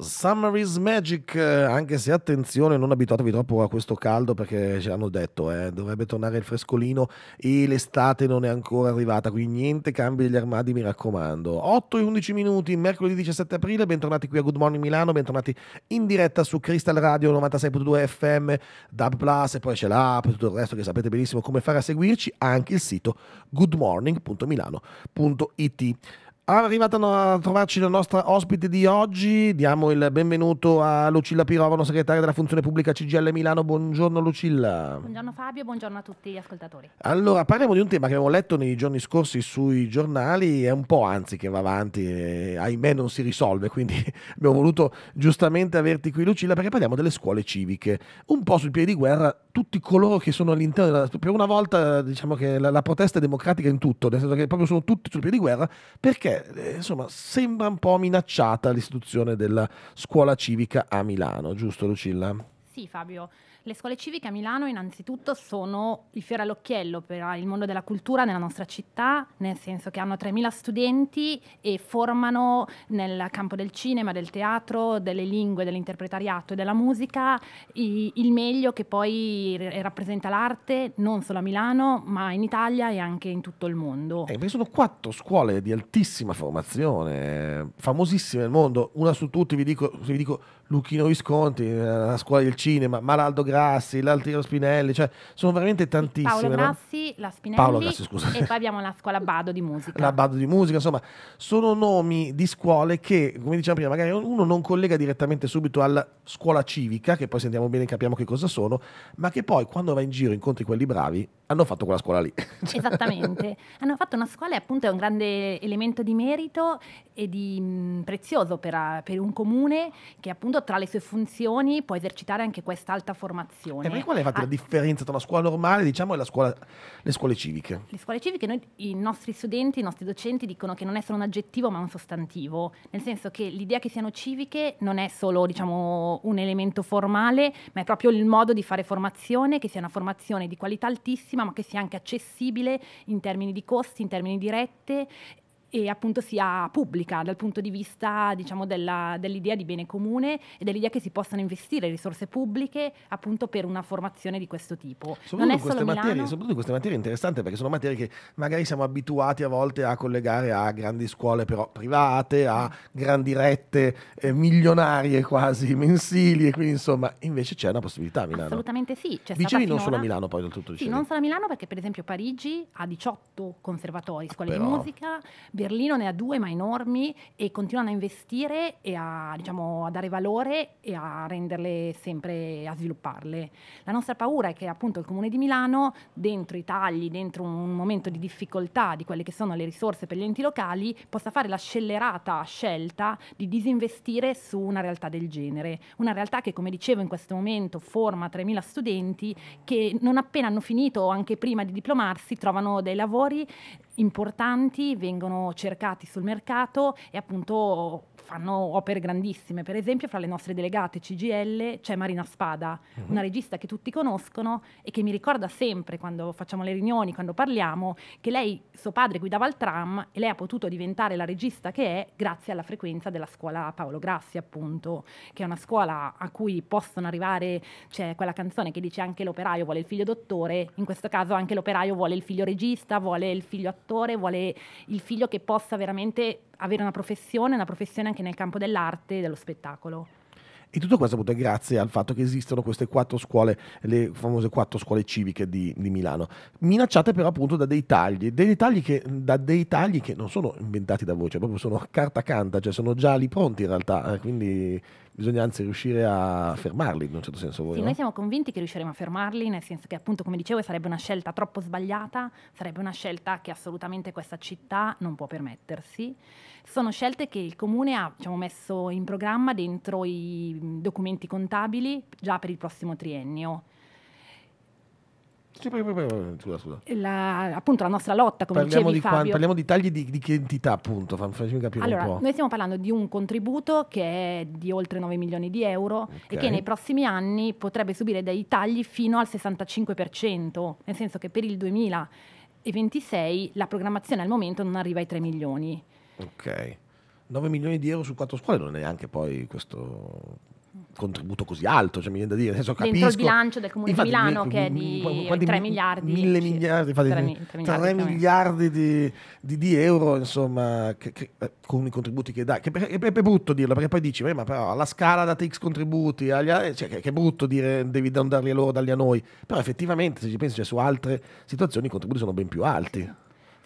Summer is Magic, eh, anche se attenzione, non abituatevi troppo a questo caldo perché ce l'hanno detto, eh, dovrebbe tornare il frescolino e l'estate non è ancora arrivata, quindi niente cambi degli armadi, mi raccomando. 8 e 11 minuti, mercoledì 17 aprile, bentornati qui a Good Morning Milano, bentornati in diretta su Crystal Radio 96.2 FM, Dub Plus e poi c'è l'app e tutto il resto che sapete benissimo come fare a seguirci, anche il sito goodmorning.milano.it. Arrivata a trovarci la nostra ospite di oggi, diamo il benvenuto a Lucilla Pirovano, segretaria della funzione pubblica CGL Milano. Buongiorno Lucilla. Buongiorno Fabio, buongiorno a tutti gli ascoltatori. Allora, parliamo di un tema che abbiamo letto nei giorni scorsi sui giornali, è un po' anzi che va avanti, eh, ahimè non si risolve, quindi abbiamo voluto giustamente averti qui Lucilla perché parliamo delle scuole civiche. Un po' sul piede di guerra tutti coloro che sono all'interno, della, per una volta diciamo che la, la protesta è democratica in tutto, nel senso che proprio sono tutti sul piede di guerra perché eh, insomma sembra un po' minacciata l'istituzione della scuola civica a Milano, giusto Lucilla? Sì Fabio, le scuole civiche a Milano innanzitutto sono il fiore all'occhiello per ah, il mondo della cultura nella nostra città, nel senso che hanno 3.000 studenti e formano nel campo del cinema, del teatro, delle lingue, dell'interpretariato e della musica i, il meglio che poi eh, rappresenta l'arte non solo a Milano ma in Italia e anche in tutto il mondo. E eh, sono quattro scuole di altissima formazione, famosissime nel mondo, una su tutti vi dico, vi dico Luchino Visconti, eh, la scuola del cinema, Maraldo Grassi, l'Altiro Spinelli, cioè sono veramente tantissime. Paolo Grassi, no? la Spinelli Paolo Grassi, scusa. e poi abbiamo la scuola Bado di musica. La Bado di musica, insomma, sono nomi di scuole che, come diciamo prima, magari uno non collega direttamente subito alla scuola civica, che poi sentiamo bene e capiamo che cosa sono, ma che poi quando va in giro incontri quelli bravi, hanno fatto quella scuola lì. Esattamente, hanno fatto una scuola e appunto è un grande elemento di merito e di mh, mm, prezioso per, a, per, un comune che appunto tra le sue funzioni può esercitare anche quest'alta formazione. E qual è infatti ah. la differenza tra una scuola normale diciamo, e scuola, le scuole civiche? Le scuole civiche, noi, i nostri studenti, i nostri docenti dicono che non è solo un aggettivo ma un sostantivo, nel senso che l'idea che siano civiche non è solo diciamo, un elemento formale ma è proprio il modo di fare formazione, che sia una formazione di qualità altissima ma che sia anche accessibile in termini di costi, in termini di rette e appunto sia pubblica dal punto di vista diciamo, dell'idea di bene comune e dell'idea che si possano investire risorse pubbliche appunto per una formazione di questo tipo. Soprattutto, queste materie, soprattutto queste materie interessanti perché sono materie che magari siamo abituati a volte a collegare a grandi scuole però private, a grandi rette eh, milionarie quasi mensili e quindi insomma invece c'è una possibilità a Milano. Assolutamente sì. C'è Dicevi non solo a Milano poi del tutto. Sì, non solo a Milano perché per esempio Parigi ha 18 conservatori, scuole però... di musica, Berlino ne ha due ma enormi e continuano a investire e a, diciamo, a dare valore e a renderle sempre, a svilupparle. La nostra paura è che appunto il Comune di Milano, dentro i tagli, dentro un momento di difficoltà di quelle che sono le risorse per gli enti locali, possa fare la scellerata scelta di disinvestire su una realtà del genere. Una realtà che, come dicevo, in questo momento forma 3.000 studenti che non appena hanno finito o anche prima di diplomarsi trovano dei lavori importanti, vengono cercati sul mercato e appunto fanno opere grandissime. Per esempio, fra le nostre delegate CGL c'è Marina Spada, uh-huh. una regista che tutti conoscono e che mi ricorda sempre quando facciamo le riunioni, quando parliamo, che lei, suo padre guidava il tram e lei ha potuto diventare la regista che è grazie alla frequenza della scuola Paolo Grassi, appunto, che è una scuola a cui possono arrivare, c'è cioè, quella canzone che dice anche l'operaio vuole il figlio dottore, in questo caso anche l'operaio vuole il figlio regista, vuole il figlio attore educatore, vuole il figlio che possa veramente avere una professione, una professione anche nel campo dell'arte e dello spettacolo. E tutto questo appunto è grazie al fatto che esistono queste quattro scuole, le famose quattro scuole civiche di, di Milano, minacciate però appunto da dei tagli, dei tagli, che, da dei tagli che non sono inventati da voi, cioè proprio sono carta canta, cioè sono già lì pronti in realtà, eh, quindi bisogna anzi riuscire a fermarli in un certo senso. Voi, sì, no? noi siamo convinti che riusciremo a fermarli, nel senso che appunto come dicevo sarebbe una scelta troppo sbagliata, sarebbe una scelta che assolutamente questa città non può permettersi. Sono scelte che il comune ha diciamo, messo in programma dentro i documenti contabili già per il prossimo triennio sì, scusa, scusa. La, appunto la nostra lotta, come parliamo dicevi di Fabio. Quan, parliamo di tagli di, di che entità, appunto, facciami capire allora, un po'. Noi stiamo parlando di un contributo che è di oltre 9 milioni di euro okay. e che nei prossimi anni potrebbe subire dei tagli fino al 65%, nel senso che per il 2026 la programmazione al momento non arriva ai 3 milioni. Ok. 9 milioni di euro su quattro scuole non è neanche poi questo contributo così alto, cioè mi viene da dire, nel senso capisco. Dentro il bilancio del Comune infatti, di Milano mi, che è di 3 miliardi. 1000 miliardi, infatti, 3, 3, 3 miliardi di, di, di, euro, insomma, che, che, eh, con i contributi che dai. Che, è, è, brutto dirlo, perché poi dici, eh, ma però alla scala date X contributi, agli, eh, cioè, che, è brutto dire devi non darli a loro, darli a noi. Però effettivamente, se ci pensi, cioè, su altre situazioni i contributi sono ben più alti.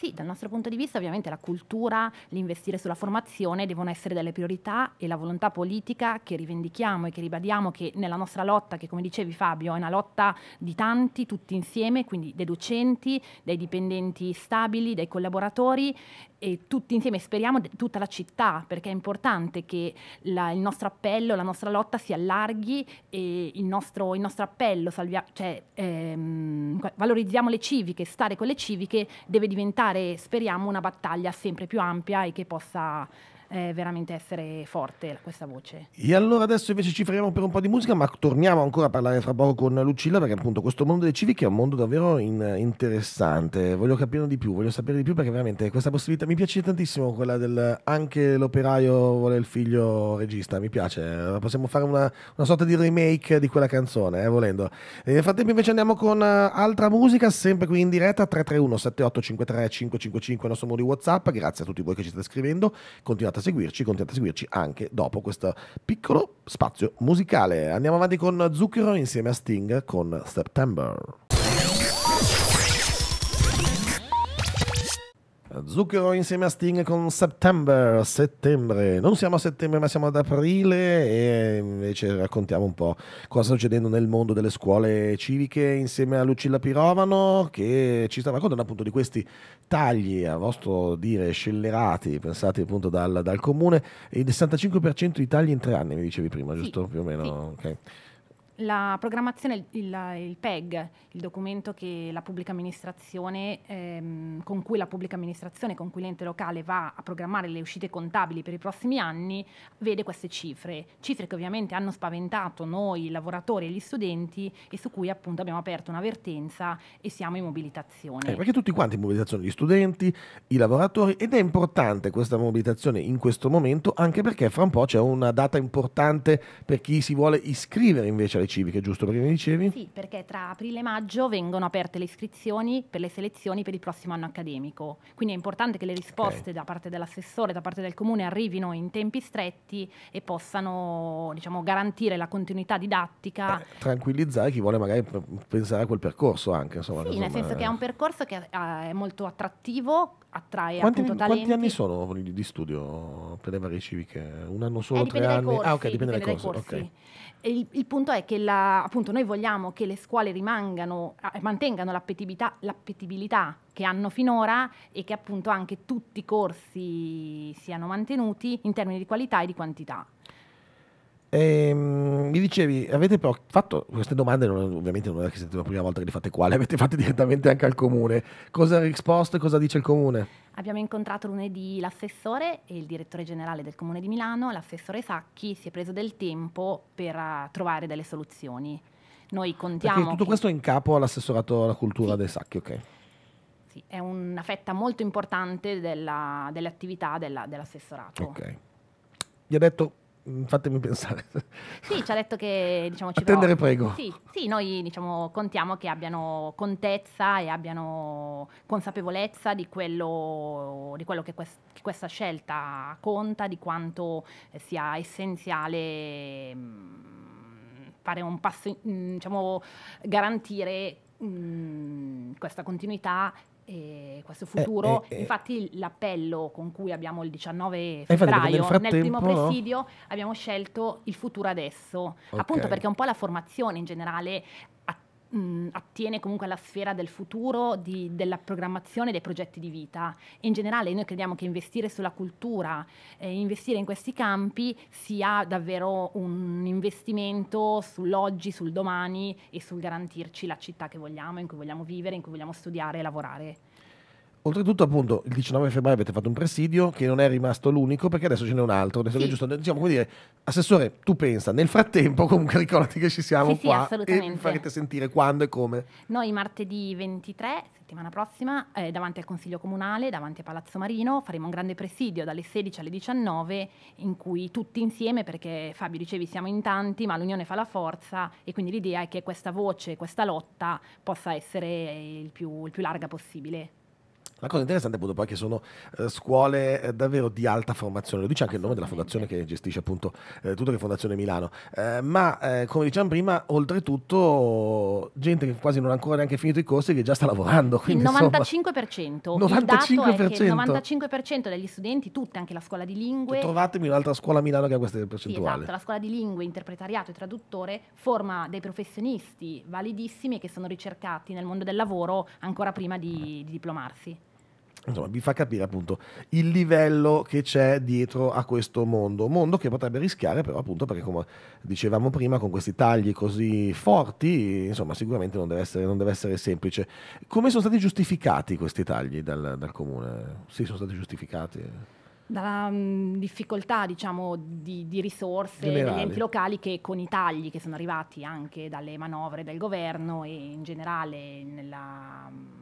Sì, dal nostro punto di vista ovviamente la cultura, l'investire sulla formazione devono essere delle priorità e la volontà politica che rivendichiamo e che ribadiamo che nella nostra lotta, che come dicevi Fabio è una lotta di tanti, tutti insieme, quindi dei docenti, dei dipendenti stabili, dei collaboratori, e tutti insieme, speriamo, tutta la città, perché è importante che la, il nostro appello, la nostra lotta si allarghi e il nostro, il nostro appello, salvia, cioè, ehm, valorizziamo le civiche, stare con le civiche deve diventare, speriamo, una battaglia sempre più ampia e che possa eh, veramente essere forte questa voce. E allora adesso invece ci fermiamo per un po' di musica, ma torniamo ancora a parlare fra poco con Lucilla, perché appunto questo mondo dei civichi è un mondo davvero in, interessante. Voglio capire di più, voglio sapere di più, perché veramente questa possibilità mi piace tantissimo, quella del anche l'operaio vuole il figlio regista, mi piace. Possiamo fare una, una sorta di remake di quella canzone, eh, volendo. E nel frattempo invece andiamo con eh, altra musica, sempre qui in diretta, 331 78 53 555, il nostro modo di WhatsApp. Grazie a tutti voi che ci state scrivendo. Continuate a a seguirci, continuate a seguirci anche dopo questo piccolo spazio musicale. Andiamo avanti con Zucchero insieme a Sting con September. Zucchero insieme a Sting con September, settembre, non siamo a settembre ma siamo ad aprile e invece raccontiamo un po' cosa sta succedendo nel mondo delle scuole civiche insieme a Lucilla Pirovano che ci sta raccontando appunto di questi tagli a vostro dire scellerati pensati appunto dal, dal comune, il 65% di tagli in tre anni mi dicevi prima, sì, giusto? Più o meno. Sì. Okay. La programmazione, il, il, PEG, il documento ehm, con cui la pubblica amministrazione, con cui l'ente locale va a programmare le uscite contabili per i prossimi anni, vede queste cifre, cifre che ovviamente hanno spaventato noi i lavoratori e gli studenti e su cui appunto abbiamo aperto una vertenza e siamo in mobilitazione. Eh, perché tutti quanti in mobilitazione, gli studenti, i lavoratori ed è importante questa mobilitazione in questo momento anche perché fra un po' c'è una data importante per chi si vuole iscrivere invece alle civiche, giusto? Perché mi dicevi? Sì, perché tra aprile e maggio vengono aperte le iscrizioni per le selezioni per il prossimo anno accademico. Quindi è importante che le risposte okay. da parte dell'assessore, da parte del comune arrivino in tempi stretti e possano diciamo, garantire la continuità didattica. Eh, tranquillizzare chi vuole magari pensare a quel percorso anche. Insomma, sì, insomma, nel senso è... Eh. che è un percorso che eh, è molto attrattivo attrae quanti, appunto talenti. Quanti anni sono di studio per le varie civiche? Un anno solo, eh, tre anni? Corsi, ah ok, dipende, dipende dai corsi. Okay. Il, il, punto è che la, appunto noi vogliamo che le scuole rimangano, mantengano l'appetibilità che hanno finora e che appunto anche tutti i corsi siano mantenuti in termini di qualità e di quantità. E, ehm, mi dicevi, avete però fatto queste domande, non, ovviamente non è che siete la prima volta che le fate qua, le avete fatte direttamente anche al comune. Cosa ha risposto e cosa dice il comune? Abbiamo incontrato lunedì l'assessore e il direttore generale del comune di Milano, l'assessore Sacchi si è preso del tempo per eh, trovare delle soluzioni. Noi contiamo... Perché tutto che... questo è in capo all'assessorato alla cultura sì. dei Sacchi, ok? Sì, è una fetta molto importante della, delle attività della, dell'assessorato. Ok. Vi ha detto Mm, fatemi pensare. Sì, ci ha detto che diciamo, ci Attendere prov- prego. Sì, sì noi diciamo, contiamo che abbiano contezza e abbiano consapevolezza di quello, di quello che, quest- che, questa scelta conta, di quanto sia essenziale mh, mm, fare un passo, in, mm, diciamo, garantire mh, questa continuità eh, questo futuro. Eh, eh, Infatti l'appello con cui abbiamo il 19 eh, febbraio infatti, nel, primo presidio no? abbiamo scelto il futuro adesso, okay. appunto perché un po' la formazione in generale mh, attiene comunque alla sfera del futuro, di, della programmazione dei progetti di vita. in generale noi crediamo che investire sulla cultura, eh, investire in questi campi sia davvero un investimento sull'oggi, sul domani e sul garantirci la città che vogliamo, in cui vogliamo vivere, in cui vogliamo studiare e lavorare. Oltretutto, appunto, il 19 febbraio avete fatto un presidio che non è rimasto l'unico perché adesso ce n'è un altro. Adesso sì. è giusto, diciamo come dire, assessore, tu pensa, nel frattempo, comunque, ricordati che ci siamo sì, qua sì, e vi farete sentire quando e come. Noi, martedì 23, settimana prossima, eh, davanti al Consiglio Comunale, davanti a Palazzo Marino, faremo un grande presidio dalle 16 alle 19, in cui tutti insieme, perché Fabio dicevi siamo in tanti, ma l'unione fa la forza, e quindi l'idea è che questa voce, questa lotta possa essere il più, il più larga possibile. La cosa interessante appunto poi che sono eh, scuole eh, davvero di alta formazione, lo dice anche il nome della fondazione che gestisce appunto eh, tutto che è Fondazione Milano, eh, ma eh, come diciamo prima oltretutto gente che quasi non ha ancora neanche finito i corsi che già sta lavorando. Quindi, il 95%, insomma, 95%. il 95% degli studenti, tutte anche la scuola di lingue. Trovatemi un'altra scuola a Milano che ha queste percentuali. Sì, esatto, la scuola di lingue, interpretariato e traduttore forma dei professionisti validissimi che sono ricercati nel mondo del lavoro ancora prima di, di diplomarsi. Insomma, vi fa capire appunto il livello che c'è dietro a questo mondo, mondo che potrebbe rischiare però appunto perché come dicevamo prima con questi tagli così forti, insomma sicuramente non deve essere, non deve essere semplice. Come sono stati giustificati questi tagli dal, dal comune? Sì, sono stati giustificati dalla mh, mm, difficoltà diciamo, di, di risorse Generali. degli enti locali che con i tagli che sono arrivati anche dalle manovre del governo e in generale nella, mm,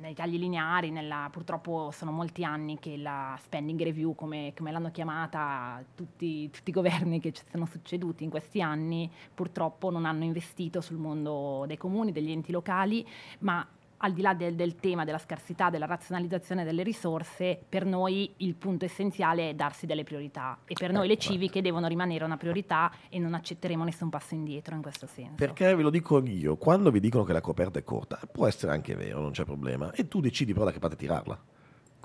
nei tagli lineari, nella, purtroppo sono molti anni che la spending review, come, come l'hanno chiamata tutti, tutti, i governi che ci sono succeduti in questi anni, purtroppo non hanno investito sul mondo dei comuni, degli enti locali, ma al di là del, del, tema della scarsità, della razionalizzazione delle risorse, per noi il punto essenziale è darsi delle priorità e per eh, noi le civiche devono rimanere una priorità e non accetteremo nessun passo indietro in questo senso. Perché ve lo dico io, quando vi dicono che la coperta è corta, può essere anche vero, non c'è problema, e tu decidi però da che parte tirarla.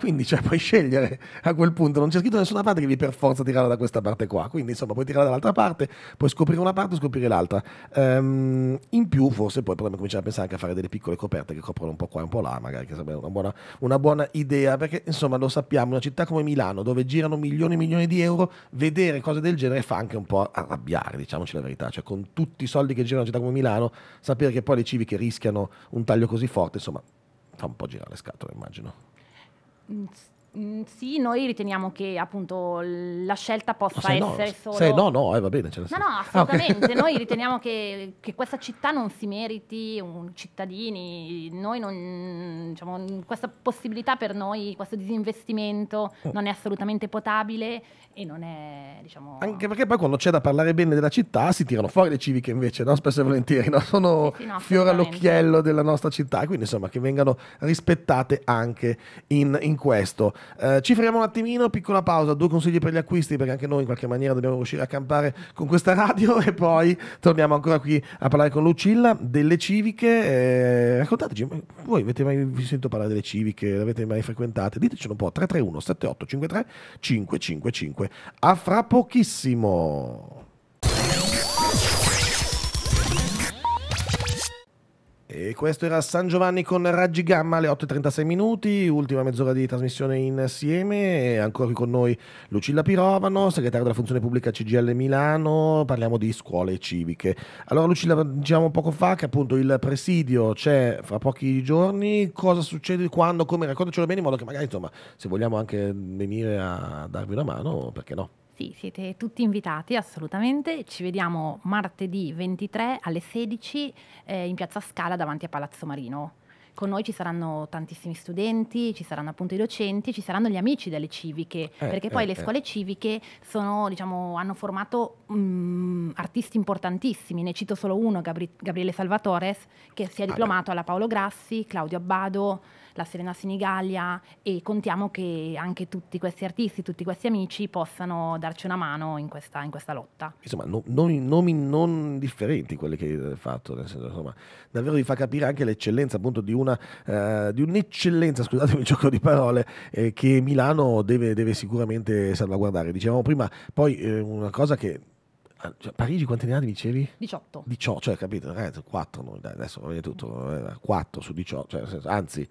Quindi cioè, puoi scegliere a quel punto, non c'è scritto da nessuna parte che devi per forza tirare da questa parte qua. Quindi insomma puoi tirare dall'altra parte, puoi scoprire una parte e scoprire l'altra. Um, in più forse poi potremmo cominciare a pensare anche a fare delle piccole coperte che coprono un po' qua e un po' là, magari che sarebbe una buona, una buona idea, perché insomma lo sappiamo, una città come Milano dove girano milioni e milioni di euro, vedere cose del genere fa anche un po' arrabbiare, diciamoci la verità. Cioè con tutti i soldi che girano una città come Milano, sapere che poi le civiche rischiano un taglio così forte, insomma fa un po' girare le scatole immagino. it's Mm, sì, noi riteniamo che appunto la scelta possa ah, no, essere no, solo... Se no, no, eh, va bene. no, no, assolutamente. Ah, okay. noi riteniamo che, che, questa città non si meriti un, cittadini. Noi non, diciamo, questa possibilità per noi, questo disinvestimento eh. non è assolutamente potabile e non è, diciamo... Anche perché poi quando c'è da parlare bene della città si tirano fuori le civiche invece, no? Spesso e volentieri, no? Sono sì, sì, no, fiore all'occhiello della nostra città. Quindi insomma che vengano rispettate anche in, in questo. Eh, ci fermiamo un attimino, piccola pausa, due consigli per gli acquisti perché anche noi in qualche maniera dobbiamo riuscire a campare con questa radio e poi torniamo ancora qui a parlare con Lucilla delle civiche. Eh, raccontateci, voi avete mai vi sentito parlare delle civiche? Le avete mai frequentate? Ditecelo un po', 331 78 53 555. A fra pochissimo. E questo era San Giovanni con Raggi Gamma alle 8.36 minuti, ultima mezz'ora di trasmissione insieme, e ancora qui con noi Lucilla Pirovano, segretaria della funzione pubblica CGL Milano, parliamo di scuole civiche. Allora Lucilla, diciamo poco fa che appunto il presidio c'è fra pochi giorni, cosa succede, quando, come, raccontacelo bene in modo che magari insomma se vogliamo anche venire a darvi una mano, perché no? Sì, siete tutti invitati assolutamente. Ci vediamo martedì 23 alle 16 eh, in Piazza Scala davanti a Palazzo Marino. Con noi ci saranno tantissimi studenti, ci saranno appunto i docenti, ci saranno gli amici delle civiche, eh, perché eh, poi eh, le scuole civiche sono, diciamo, hanno formato mh, mm, artisti importantissimi. Ne cito solo uno, Gabri- Gabriele Salvatores, che si è diplomato alla Paolo Grassi, Claudio Abbado, la Serena Senigallia e contiamo che anche tutti questi artisti, tutti questi amici possano darci una mano in questa, in questa lotta. Insomma, no, nomi, nomi non differenti quelli che hai fatto, nel senso, insomma, davvero vi fa capire anche l'eccellenza appunto di, una, eh, di un'eccellenza, scusatemi il gioco di parole, eh, che Milano deve, deve, sicuramente salvaguardare. Dicevamo prima, poi eh, una cosa che ah, cioè, Parigi quanti ne ha, dicevi? 18. 18, cioè capito, ragazzi, 4 adesso va bene tutto, 4 eh, su 18, cioè, anzi...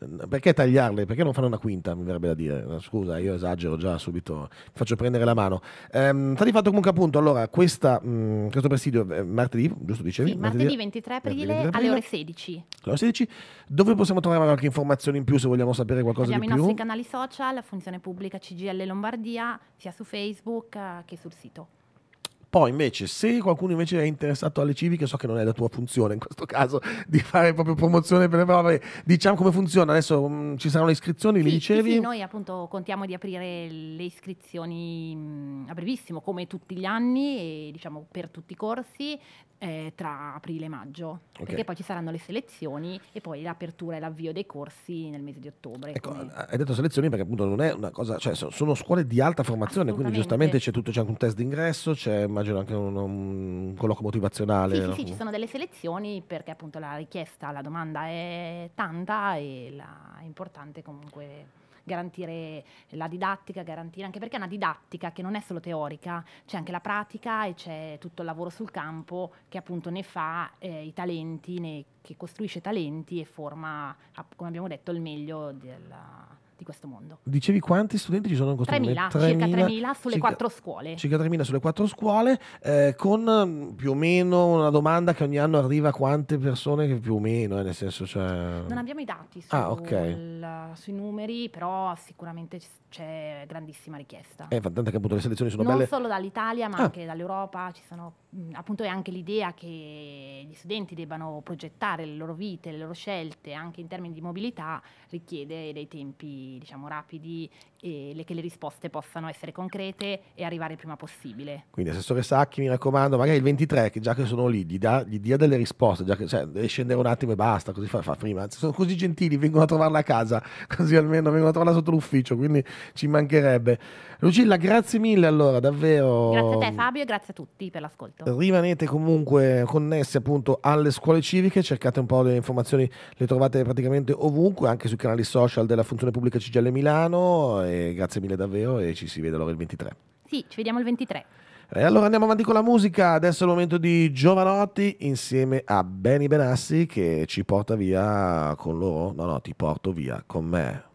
Eh, perché tagliarle? Perché non fanno una quinta? Mi verrebbe da dire. Eh, scusa, io esagero già subito, ti faccio prendere la mano. Ehm, sta di fatto comunque appunto, allora, questa, mh, mm, questo presidio è eh, martedì, giusto dicevi? Sì, martedì, martedì 23 aprile alle ore 16. Alle ore 16, dove possiamo trovare qualche informazione in più se vogliamo sapere qualcosa Abbiamo di più? Abbiamo i nostri canali social, Funzione Pubblica CGL Lombardia, sia su Facebook che sul sito. Poi invece se qualcuno invece è interessato alle civiche, so che non è la tua funzione in questo caso di fare proprio promozione per le prove, diciamo come funziona, adesso um, ci saranno le iscrizioni, sì, mi dicevi? Sì, noi appunto contiamo di aprire le iscrizioni mh, mm, a brevissimo, come tutti gli anni, e, diciamo per tutti i corsi, eh, tra aprile e maggio, okay. perché poi ci saranno le selezioni e poi l'apertura e l'avvio dei corsi nel mese di ottobre. Ecco, quindi... Eh, hai detto selezioni perché appunto non è una cosa, cioè sono scuole di alta formazione, quindi giustamente c'è tutto, c'è anche un test d'ingresso, c'è immagino anche un, un colloquio motivazionale. Sì, no? sì, sì, ci sono delle selezioni perché appunto la richiesta, la domanda è tanta e la, è importante comunque garantire la didattica, garantire anche perché è una didattica che non è solo teorica, c'è anche la pratica e c'è tutto il lavoro sul campo che appunto ne fa eh, i talenti, ne, che costruisce talenti e forma, come abbiamo detto, il meglio della, di questo mondo. Dicevi quanti studenti ci sono in questo 3.000, momento? 3.000, circa 3.000 sulle circa, 4 scuole. Circa 3.000 sulle 4 scuole, eh, con mm, più o meno una domanda che ogni anno arriva a quante persone più o meno, eh, nel senso cioè... Non abbiamo i dati su, ah, okay. sui numeri, però sicuramente c'è grandissima richiesta. Eh, tanto che appunto le selezioni sono non belle... Non solo dall'Italia, ma ah. anche dall'Europa, ci sono appunto è anche l'idea che gli studenti debbano progettare le loro vite, le loro scelte anche in termini di mobilità richiede dei tempi diciamo rapidi e le, che le risposte possano essere concrete e arrivare il prima possibile. Quindi Assessore Sacchi, mi raccomando, magari il 23, che già che sono lì, gli, da, gli dia delle risposte, già che, cioè, deve scendere un attimo e basta, così fa, fa prima. Sono così gentili, vengono a trovarla a casa, così almeno vengono a trovarla sotto l'ufficio, quindi ci mancherebbe. Lucilla, grazie mille allora, davvero. Grazie a te Fabio e grazie a tutti per l'ascolto. Rimanete comunque connessi appunto alle scuole civiche, cercate un po' le informazioni, le trovate praticamente ovunque, anche sui canali social della Funzione Pubblica Cigelle Milano grazie mille davvero e ci si vede allora il 23. Sì, ci vediamo il 23. E allora andiamo avanti con la musica, adesso è il momento di Giovanotti insieme a Benny Benassi che ci porta via con loro, no no, ti porto via con me.